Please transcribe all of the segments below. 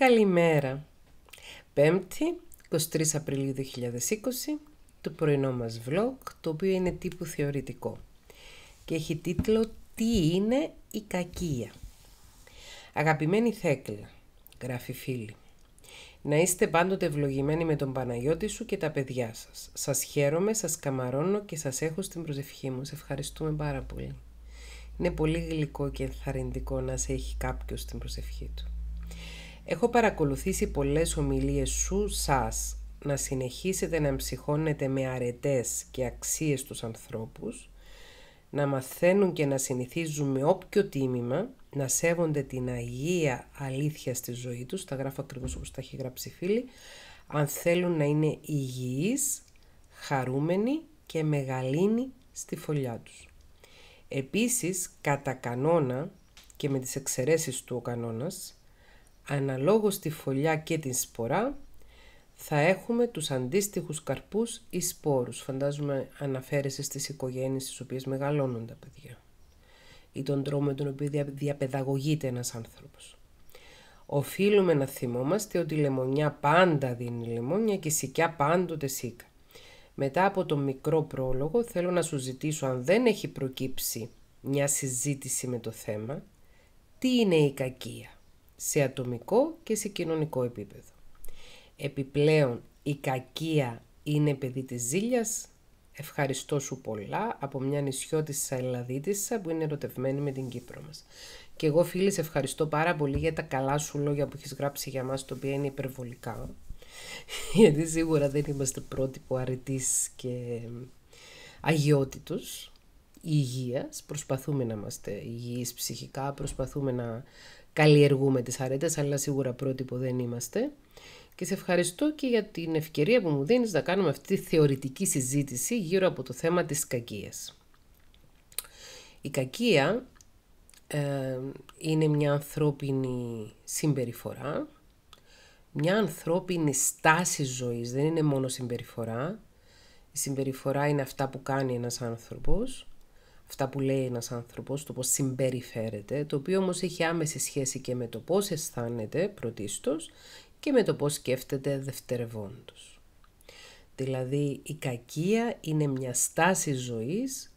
καλημερα Πέμπτη 23 Απριλίου 2020, το πρωινό μας vlog, το οποίο είναι τύπου θεωρητικό και έχει τίτλο «Τι είναι η κακία». Αγαπημένη Θέκλα, γράφει φίλη, να είστε πάντοτε ευλογημένοι με τον Παναγιώτη σου και τα παιδιά σας. Σας χαίρομαι, σας καμαρώνω και σας έχω στην προσευχή μου. Σε ευχαριστούμε πάρα πολύ. Είναι πολύ γλυκό και ενθαρρυντικό να σε έχει κάποιος στην προσευχή του. Έχω παρακολουθήσει πολλές ομιλίες σου σας να συνεχίσετε να εμψυχώνετε με αρετές και αξίες τους ανθρώπους, να μαθαίνουν και να συνηθίζουν με όποιο τίμημα, να σέβονται την Αγία Αλήθεια στη ζωή τους, τα γράφω ακριβώς όπως τα έχει γράψει φίλη, αν θέλουν να είναι υγιείς, χαρούμενοι και μεγαλύνει στη φωλιά τους. Επίσης, κατά κανόνα και με τις εξαιρέσεις του ο κανόνας, Αναλόγως τη φωλιά και την σπορά θα έχουμε τους αντίστοιχους καρπούς ή σπόρους. Φαντάζομαι αναφέρεσαι στις οικογένειες στις οποίες μεγαλώνουν τα παιδιά ή τον τρόπο με τον οποίο διαπαιδαγωγείται ένας άνθρωπος. Οφείλουμε να θυμόμαστε ότι η λεμονιά πάντα δίνει λεμόνια και η σικιά πάντοτε σίκα. Μετά από το μικρό πρόλογο θέλω να σου ζητήσω αν δεν έχει προκύψει μια συζήτηση με το θέμα, τι είναι η κακία σε ατομικό και σε κοινωνικό επίπεδο. Επιπλέον, η κακία είναι παιδί της ζήλιας. Ευχαριστώ σου πολλά από μια νησιώτησα Ελλαδίτισσα που είναι ερωτευμένη με την Κύπρο μας. Και εγώ φίλοι σε ευχαριστώ πάρα πολύ για τα καλά σου λόγια που έχεις γράψει για μας, το οποίο είναι υπερβολικά. Γιατί σίγουρα δεν είμαστε πρότυπο αρετής και αγιότητος υγείας. Προσπαθούμε να είμαστε υγιείς ψυχικά, προσπαθούμε να καλλιεργούμε τις αρέτες, αλλά σίγουρα πρότυπο δεν είμαστε. Και σε ευχαριστώ και για την ευκαιρία που μου δίνεις να κάνουμε αυτή τη θεωρητική συζήτηση γύρω από το θέμα της κακίας. Η κακία ε, είναι μια ανθρώπινη συμπεριφορά, μια ανθρώπινη στάση ζωής, δεν είναι μόνο συμπεριφορά. Η συμπεριφορά είναι αυτά που κάνει ένας άνθρωπος αυτά που λέει ένας άνθρωπος, το πώς συμπεριφέρεται, το οποίο όμως έχει άμεση σχέση και με το πώς αισθάνεται πρωτίστως και με το πώς σκέφτεται δευτερευόντως. Δηλαδή η κακία είναι μια στάση ζωής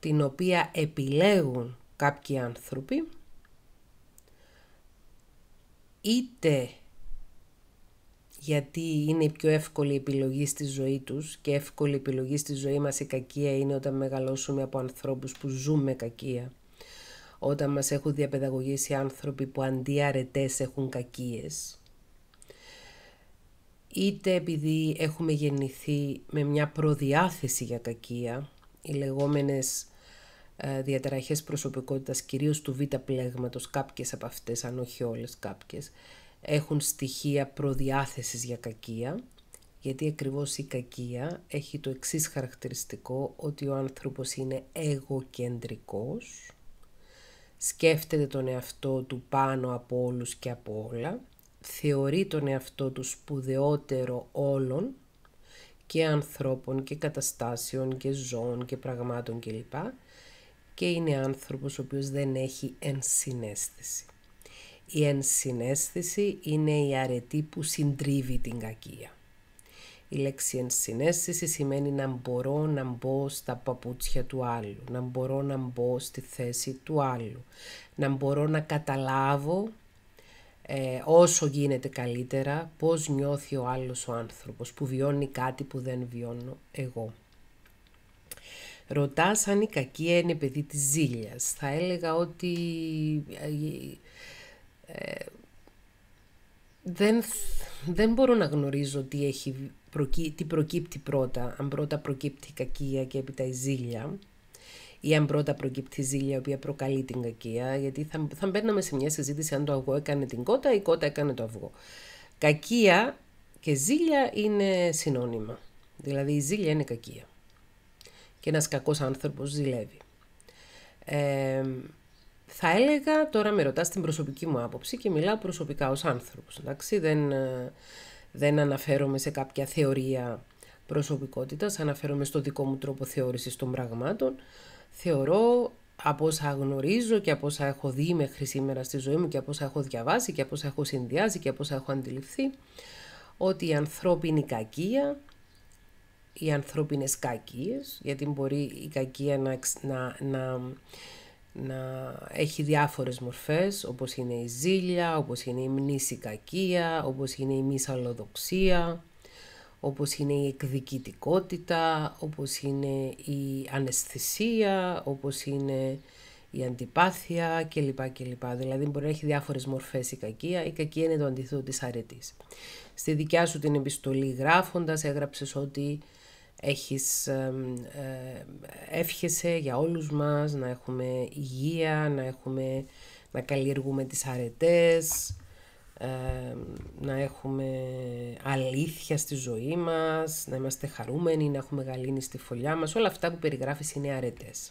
την οποία επιλέγουν κάποιοι άνθρωποι είτε γιατί είναι η πιο εύκολη επιλογή στη ζωή τους και εύκολη επιλογή στη ζωή μας η κακία είναι όταν μεγαλώσουμε από ανθρώπους που ζούμε με κακία. Όταν μας έχουν διαπαιδαγωγήσει άνθρωποι που αντί αρετές έχουν κακίες. Είτε επειδή έχουμε γεννηθεί με μια προδιάθεση για κακία, οι λεγόμενες ε, διαταραχές προσωπικότητας, κυρίως του β' πλέγματος, κάποιες από αυτές, αν όχι όλες κάποιες, έχουν στοιχεία προδιάθεσης για κακία, γιατί ακριβώς η κακία έχει το εξής χαρακτηριστικό, ότι ο άνθρωπος είναι εγωκεντρικός, σκέφτεται τον εαυτό του πάνω από όλους και από όλα, θεωρεί τον εαυτό του σπουδαιότερο όλων και ανθρώπων και καταστάσεων και ζώων και πραγμάτων κλπ. Και είναι άνθρωπος ο οποίος δεν έχει ενσυναίσθηση. Η ενσυναίσθηση είναι η αρετή που συντρίβει την κακία. Η λέξη ενσυναίσθηση σημαίνει να μπορώ να μπω στα παπούτσια του άλλου, να μπορώ να μπω στη θέση του άλλου, να μπορώ να καταλάβω ε, όσο γίνεται καλύτερα πώς νιώθει ο άλλος ο άνθρωπος που βιώνει κάτι που δεν βιώνω εγώ. Ρωτάς αν η κακία είναι παιδί της ζήλιας. Θα έλεγα ότι ε, δεν, δεν μπορώ να γνωρίζω τι, έχει, τι προκύπτει πρώτα, αν πρώτα προκύπτει η κακία και έπειτα η ζήλια ή αν πρώτα προκύπτει η ζήλια η οποία προκαλεί την κακία, γιατί θα, θα μπαίναμε σε μια συζήτηση αν το αυγό έκανε την κότα ή η κότα έκανε το αυγό. Κακία και ζήλια είναι συνώνυμα. Δηλαδή η ζήλια είναι κακία. Και ένας κακός άνθρωπος ζηλεύει. Ε, θα έλεγα, τώρα με ρωτάς την προσωπική μου άποψη και μιλάω προσωπικά ως άνθρωπος, εντάξει, δεν, ε, δεν αναφέρομαι σε κάποια θεωρία προσωπικότητας, αναφέρομαι στο δικό μου τρόπο θεώρησης των πραγμάτων. Θεωρώ από όσα γνωρίζω και από όσα έχω δει μέχρι σήμερα στη ζωή μου και από όσα έχω διαβάσει και από όσα έχω συνδυάσει και από όσα έχω αντιληφθεί, ότι η ανθρώπινη κακία, οι ανθρώπινες κακίες, γιατί μπορεί η κακία να, να, να να έχει διάφορες μορφές, όπως είναι η ζήλια, όπως είναι η μνήση κακία, όπως είναι η μυσαλλοδοξία, όπως είναι η εκδικητικότητα, όπως είναι η αναισθησία, όπως είναι η αντιπάθεια κλπ. κλπ. Δηλαδή μπορεί να έχει διάφορες μορφές η κακία. Η κακία είναι το αντιθέτω της αρετής. Στη δικιά σου την επιστολή γράφοντας έγραψες ότι έχεις, ε, για όλους μας να έχουμε υγεία, να, έχουμε, να καλλιεργούμε τις αρετές, να έχουμε αλήθεια στη ζωή μας, να είμαστε χαρούμενοι, να έχουμε γαλήνη στη φωλιά μας, όλα αυτά που περιγράφεις είναι αρετές.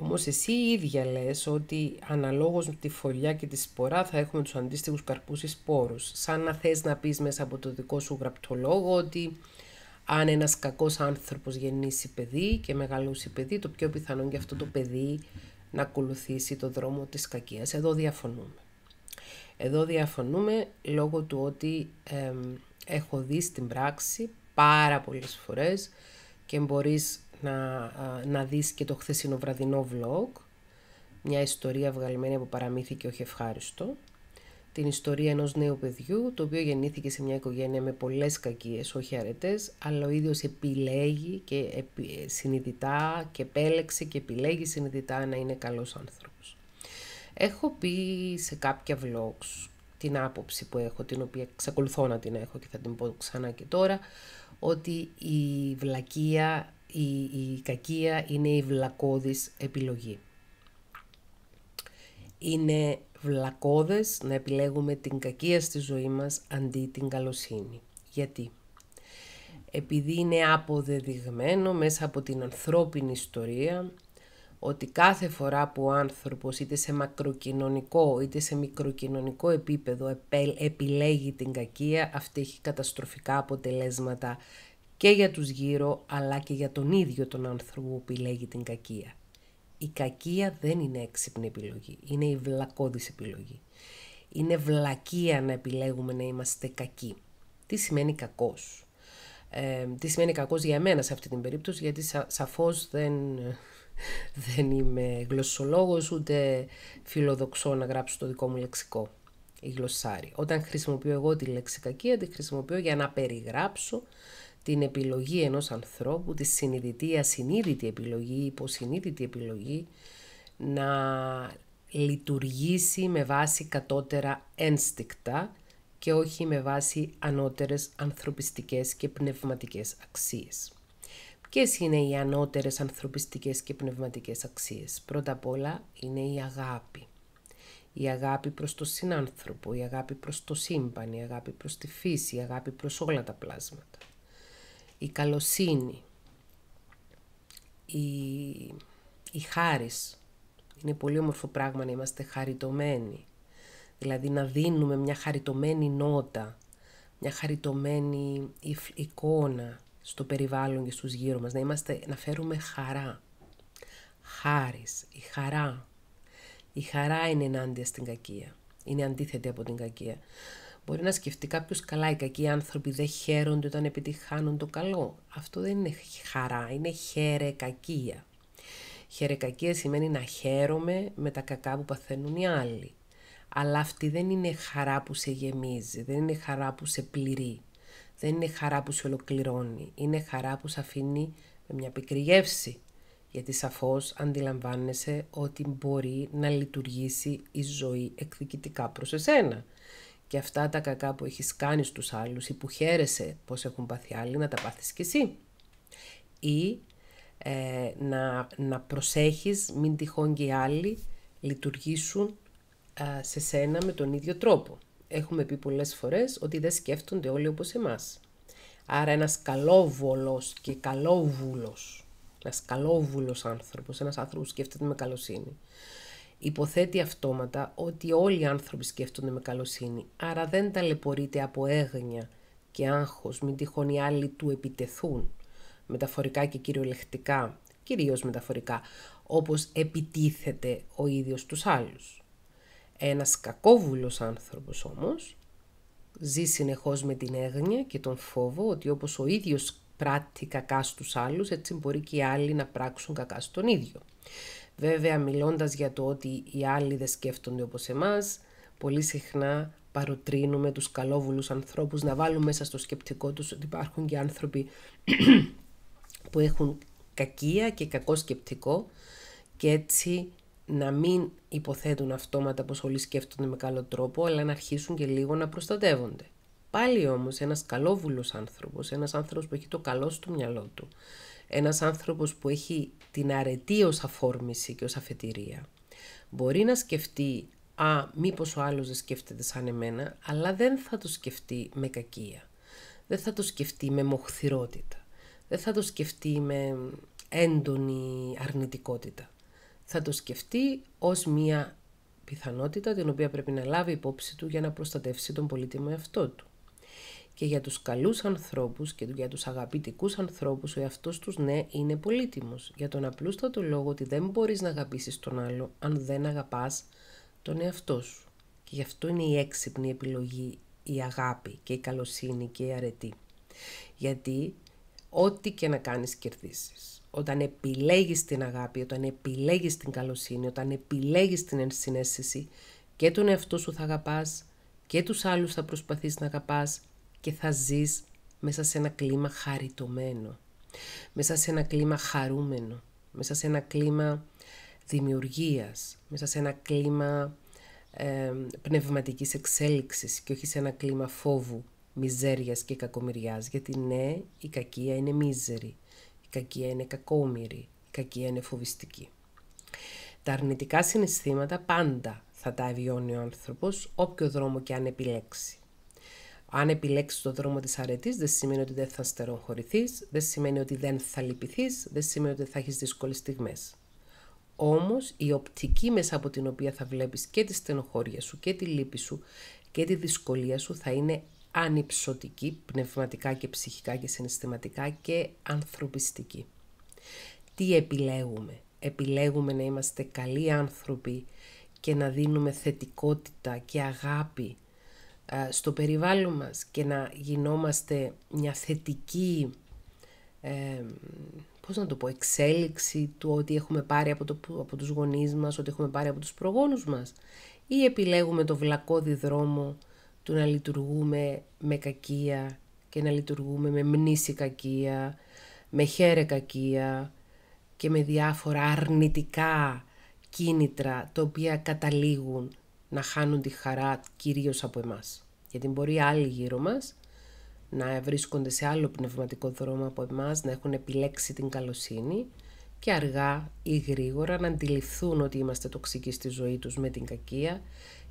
Όμως εσύ η ίδια λες ότι αναλόγως με τη φωλιά και τη σπορά θα έχουμε τους αντίστοιχους καρπούς ή σπόρους. Σαν να θες να πεις μέσα από το δικό σου γραπτολόγο ότι αν ένας κακός άνθρωπος γεννήσει παιδί και μεγαλώσει παιδί, το πιο πιθανό είναι αυτό το παιδί να ακολουθήσει το δρόμο της κακίας. Εδώ διαφωνούμε. Εδώ διαφωνούμε λόγω του ότι ε, έχω δει στην πράξη πάρα πολλές φορές και μπορείς να, να δεις και το χθεσινό βραδινό vlog, μια ιστορία βγαλμένη από παραμύθι και όχι ευχάριστο, την ιστορία ενός νέου παιδιού, το οποίο γεννήθηκε σε μια οικογένεια με πολλές κακίες, όχι αρετές, αλλά ο ίδιος επιλέγει και συνειδητά και επέλεξε και επιλέγει συνειδητά να είναι καλός άνθρωπος. Έχω πει σε κάποια vlogs την άποψη που έχω, την οποία ξεκολουθώ να την έχω και θα την πω ξανά και τώρα, ότι η βλακεία, η, η κακία είναι η βλακώδης επιλογή. Είναι βλακώδες να επιλέγουμε την κακία στη ζωή μας αντί την καλοσύνη. Γιατί? Επειδή είναι αποδεδειγμένο μέσα από την ανθρώπινη ιστορία ότι κάθε φορά που ο άνθρωπος είτε σε μακροκοινωνικό είτε σε μικροκοινωνικό επίπεδο επιλέγει την κακία, αυτή έχει καταστροφικά αποτελέσματα και για τους γύρω αλλά και για τον ίδιο τον άνθρωπο που επιλέγει την κακία η κακία δεν είναι έξυπνη επιλογή, είναι η βλακώδης επιλογή. Είναι βλακία να επιλέγουμε να είμαστε κακοί. Τι σημαίνει κακός. Ε, τι σημαίνει κακός για μένα σε αυτή την περίπτωση, γιατί σα, σαφώς δεν, δεν είμαι γλωσσολόγος, ούτε φιλοδοξώ να γράψω το δικό μου λεξικό ή γλωσσάρι. Όταν χρησιμοποιώ εγώ τη λέξη κακία, τη χρησιμοποιώ για να περιγράψω την επιλογή ενός ανθρώπου, τη συνειδητή, ασυνείδητη επιλογή, υποσυνείδητη επιλογή, να λειτουργήσει με βάση κατώτερα ένστικτα και όχι με βάση ανώτερες ανθρωπιστικές και πνευματικές αξίες. Ποιες είναι οι ανώτερες ανθρωπιστικές και πνευματικές αξίες. Πρώτα απ' όλα είναι η αγάπη. Η αγάπη προς τον συνάνθρωπο, η αγάπη προς το σύμπαν, η αγάπη προς τη φύση, η αγάπη προς όλα τα πλάσματα η καλοσύνη, η, η χάρις. Είναι πολύ όμορφο πράγμα να είμαστε χαριτωμένοι. Δηλαδή να δίνουμε μια χαριτωμένη νότα, μια χαριτωμένη εικόνα στο περιβάλλον και στους γύρω μας. Να, είμαστε, να φέρουμε χαρά. Χάρις, η χαρά. Η χαρά είναι ενάντια στην κακία. Είναι αντίθετη από την κακία. Μπορεί να σκεφτεί κάποιος καλά, οι κακοί άνθρωποι δεν χαίρονται όταν επιτυχάνουν το καλό. Αυτό δεν είναι χαρά, είναι χαιρεκακία. Χαιρεκακία σημαίνει να χαίρομαι με τα κακά που παθαίνουν οι άλλοι. Αλλά αυτή δεν είναι χαρά που σε γεμίζει, δεν είναι χαρά που σε πληρεί, δεν είναι χαρά που σε ολοκληρώνει, είναι χαρά που σε αφήνει με μια πικρή γεύση. Γιατί σαφώς αντιλαμβάνεσαι ότι μπορεί να λειτουργήσει η ζωή εκδικητικά προς εσένα και αυτά τα κακά που έχεις κάνει στους άλλους ή που χαίρεσαι πως έχουν πάθει άλλοι να τα πάθεις κι εσύ. Ή ε, να, να προσέχεις μην τυχόν και οι άλλοι λειτουργήσουν ε, σε σένα με τον ίδιο τρόπο. Έχουμε πει πολλές φορές ότι δεν σκέφτονται όλοι όπως εμάς. Άρα ένας καλόβολος και καλόβουλος, ένας καλόβουλος άνθρωπος, ένας άνθρωπος που σκέφτεται με καλοσύνη, Υποθέτει αυτόματα ότι όλοι οι άνθρωποι σκέφτονται με καλοσύνη, άρα δεν ταλαιπωρείται από έγνοια και άγχος, μην τυχόν οι άλλοι του επιτεθούν, μεταφορικά και κυριολεκτικά, κυρίως μεταφορικά, όπως επιτίθεται ο ίδιος τους άλλους. Ένας κακόβουλος άνθρωπος όμως ζει συνεχώς με την έγνοια και τον φόβο ότι όπως ο ίδιος πράττει κακά στους άλλους, έτσι μπορεί και οι άλλοι να πράξουν κακά στον ίδιο. Βέβαια, μιλώντας για το ότι οι άλλοι δεν σκέφτονται όπως εμάς, πολύ συχνά παροτρύνουμε τους καλόβουλους ανθρώπους να βάλουν μέσα στο σκεπτικό τους ότι υπάρχουν και άνθρωποι που έχουν κακία και κακό σκεπτικό και έτσι να μην υποθέτουν αυτόματα πως όλοι σκέφτονται με καλό τρόπο, αλλά να αρχίσουν και λίγο να προστατεύονται πάλι όμως ένας καλόβουλος άνθρωπος, ένας άνθρωπος που έχει το καλό στο μυαλό του, ένας άνθρωπος που έχει την αρετή ως αφόρμηση και ως αφετηρία, μπορεί να σκεφτεί «Α, μήπως ο άλλος δεν σκέφτεται σαν εμένα», αλλά δεν θα το σκεφτεί με κακία. Δεν θα το σκεφτεί με μοχθηρότητα. Δεν θα το σκεφτεί με έντονη αρνητικότητα. Θα το σκεφτεί ως μία πιθανότητα την οποία πρέπει να λάβει υπόψη του για να προστατεύσει τον πολύτιμο εαυτό του και για τους καλούς ανθρώπους και για τους αγαπητικούς ανθρώπους ο εαυτός τους ναι είναι πολύτιμος. Για τον απλούστατο λόγο ότι δεν μπορείς να αγαπήσεις τον άλλο αν δεν αγαπάς τον εαυτό σου. Και γι' αυτό είναι η έξυπνη επιλογή η αγάπη και η καλοσύνη και η αρετή. Γιατί ό,τι και να κάνεις κερδίσεις. Όταν επιλέγεις την αγάπη, όταν επιλέγεις την καλοσύνη, όταν επιλέγεις την ενσυναίσθηση και τον εαυτό σου θα αγαπάς και τους άλλους θα προσπαθείς να αγαπάς και θα ζεις μέσα σε ένα κλίμα χαριτωμένο, μέσα σε ένα κλίμα χαρούμενο, μέσα σε ένα κλίμα δημιουργίας, μέσα σε ένα κλίμα ε, πνευματικής εξέλιξης και όχι σε ένα κλίμα φόβου, μιζέριας και κακομοιριάς, γιατί ναι, η κακία είναι μίζερη, η κακία είναι κακόμοιρη, η κακία είναι φοβιστική. Τα αρνητικά συναισθήματα πάντα θα τα βιώνει ο άνθρωπος, όποιο δρόμο και αν επιλέξει. Αν επιλέξεις το δρόμο της αρετής, δεν σημαίνει ότι δεν θα στεροχωρηθείς, δεν σημαίνει ότι δεν θα λυπηθείς, δεν σημαίνει ότι θα έχεις δύσκολες στιγμές. Όμως η οπτική μέσα από την οποία θα βλέπεις και τη στενοχώρια σου και τη λύπη σου και τη δυσκολία σου θα είναι ανυψωτική, πνευματικά και ψυχικά και συναισθηματικά και ανθρωπιστική. Τι επιλέγουμε. Επιλέγουμε να είμαστε καλοί άνθρωποι και να δίνουμε θετικότητα και αγάπη ε, στο περιβάλλον μας και να γινόμαστε μια θετική, ε, πώς να το πω, εξέλιξη του ότι έχουμε πάρει από, το, από τους γονείς μας, ότι έχουμε πάρει από τους προγόνους μας ή επιλέγουμε το βλακώδη δρόμο του να λειτουργούμε με κακία και να λειτουργούμε με μνήση κακία, με χέρε κακία και με διάφορα αρνητικά κίνητρα τα οποία καταλήγουν να χάνουν τη χαρά κυρίως από εμάς. Γιατί μπορεί άλλοι γύρω μας να βρίσκονται σε άλλο πνευματικό δρόμο από εμάς, να έχουν επιλέξει την καλοσύνη και αργά ή γρήγορα να αντιληφθούν ότι είμαστε τοξικοί στη ζωή τους με την κακία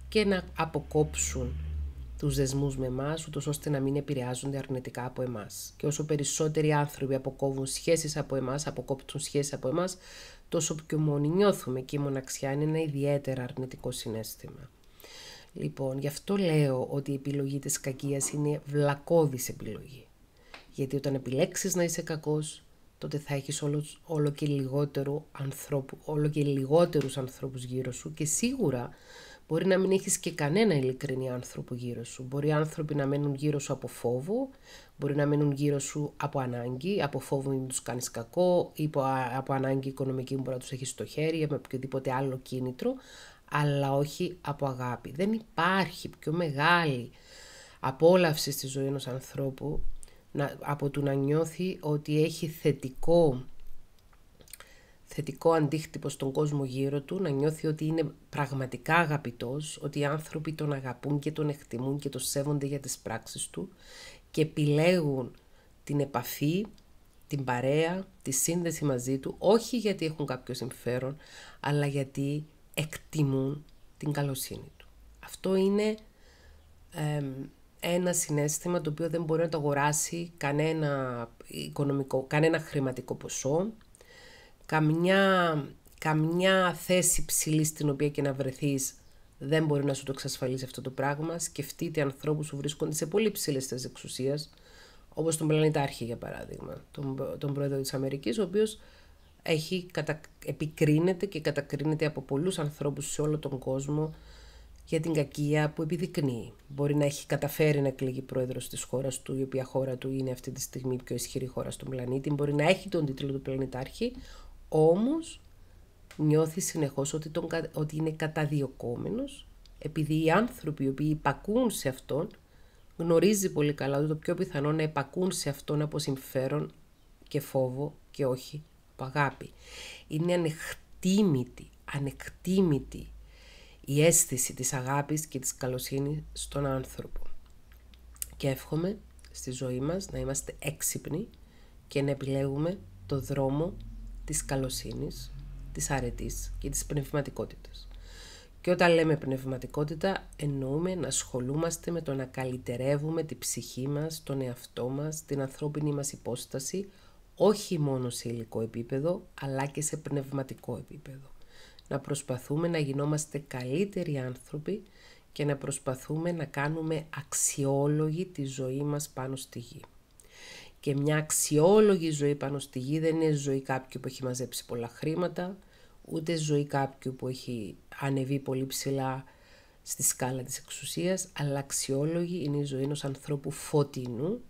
και να αποκόψουν τους δεσμούς με εμάς, ούτως ώστε να μην επηρεάζονται αρνητικά από εμάς. Και όσο περισσότεροι άνθρωποι αποκόβουν σχέσεις από εμάς, αποκόπτουν σχέσεις από εμάς, τόσο πιο μόνοι νιώθουμε και η μοναξιά είναι ένα ιδιαίτερα αρνητικό συνέστημα. Λοιπόν, γι' αυτό λέω ότι η επιλογή της κακίας είναι βλακώδης επιλογή. Γιατί όταν επιλέξεις να είσαι κακός, τότε θα έχεις όλο, όλο, και λιγότερο ανθρώπου, όλο και λιγότερους ανθρώπους γύρω σου και σίγουρα Μπορεί να μην έχεις και κανένα ειλικρινή άνθρωπο γύρω σου. Μπορεί άνθρωποι να μένουν γύρω σου από φόβο, μπορεί να μένουν γύρω σου από ανάγκη, από φόβο μην τους κάνεις κακό κακό ή από ανάγκη οικονομική που μπορεί να τους έχεις στο χέρι με οποιοδήποτε άλλο κίνητρο, αλλά όχι από αγάπη. Δεν υπάρχει πιο μεγάλη απόλαυση στη ζωή ενός ανθρώπου από το να νιώθει ότι έχει θετικό θετικό αντίκτυπο στον κόσμο γύρω του, να νιώθει ότι είναι πραγματικά αγαπητός, ότι οι άνθρωποι τον αγαπούν και τον εκτιμούν και τον σέβονται για τις πράξεις του και επιλέγουν την επαφή, την παρέα, τη σύνδεση μαζί του, όχι γιατί έχουν κάποιο συμφέρον, αλλά γιατί εκτιμούν την καλοσύνη του. Αυτό είναι ένα συνέστημα το οποίο δεν μπορεί να το αγοράσει κανένα, οικονομικό, κανένα χρηματικό ποσό, καμιά, καμιά θέση ψηλή στην οποία και να βρεθείς, δεν μπορεί να σου το εξασφαλίσει αυτό το πράγμα. Σκεφτείτε ανθρώπους που βρίσκονται σε πολύ ψηλές θέσεις εξουσίας, όπως τον Πλανητάρχη για παράδειγμα, τον, τον πρόεδρο της Αμερικής, ο οποίος έχει κατα... επικρίνεται και κατακρίνεται από πολλούς ανθρώπους σε όλο τον κόσμο για την κακία που επιδεικνύει. Μπορεί να έχει καταφέρει να εκλεγεί πρόεδρος της χώρας του, η οποία χώρα του είναι αυτή τη στιγμή η πιο ισχυρή χώρα στον πλανήτη. Μπορεί να έχει τον τίτλο του Πλανητάρχη, όμως νιώθεις συνεχώς ότι, τον, ότι είναι καταδιοκόμενος επειδή οι άνθρωποι οι οποίοι υπακούν σε αυτόν γνωρίζει πολύ καλά ότι το πιο πιθανό να υπακούν σε αυτόν από συμφέρον και φόβο και όχι από αγάπη. Είναι ανεκτήμητη, ανεκτήμητη η αίσθηση της αγάπης και της καλοσύνης στον άνθρωπο. Και εύχομαι στη ζωή μας να είμαστε έξυπνοι και να επιλέγουμε το δρόμο της καλοσύνης, της αρετής και της πνευματικότητας. Και όταν λέμε πνευματικότητα εννοούμε να ασχολούμαστε με το να καλυτερεύουμε τη ψυχή μας, τον εαυτό μας, την ανθρώπινη μας υπόσταση, όχι μόνο σε υλικό επίπεδο, αλλά και σε πνευματικό επίπεδο. Να προσπαθούμε να γινόμαστε καλύτεροι άνθρωποι και να προσπαθούμε να κάνουμε αξιόλογη τη ζωή μας πάνω στη γη και μια αξιόλογη ζωή πάνω στη γη δεν είναι ζωή κάποιου που έχει μαζέψει πολλά χρήματα, ούτε ζωή κάποιου που έχει ανεβεί πολύ ψηλά στη σκάλα της εξουσίας, αλλά αξιόλογη είναι η ζωή ενός ανθρώπου φωτεινού,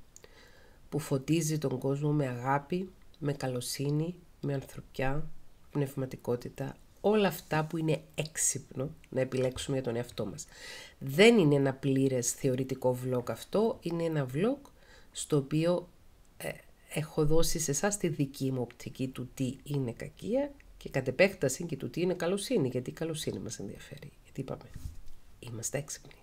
που φωτίζει τον κόσμο με αγάπη, με καλοσύνη, με ανθρωπιά, πνευματικότητα, όλα αυτά που είναι έξυπνο να επιλέξουμε για τον εαυτό μας. Δεν είναι ένα πλήρες θεωρητικό βλόγκ αυτό, είναι ένα βλόκ στο οποίο έχω δώσει σε εσάς τη δική μου οπτική του τι είναι κακία και κατ' επέκταση και του τι είναι καλοσύνη, γιατί η καλοσύνη μας ενδιαφέρει. Γιατί είπαμε, είμαστε έξυπνοι.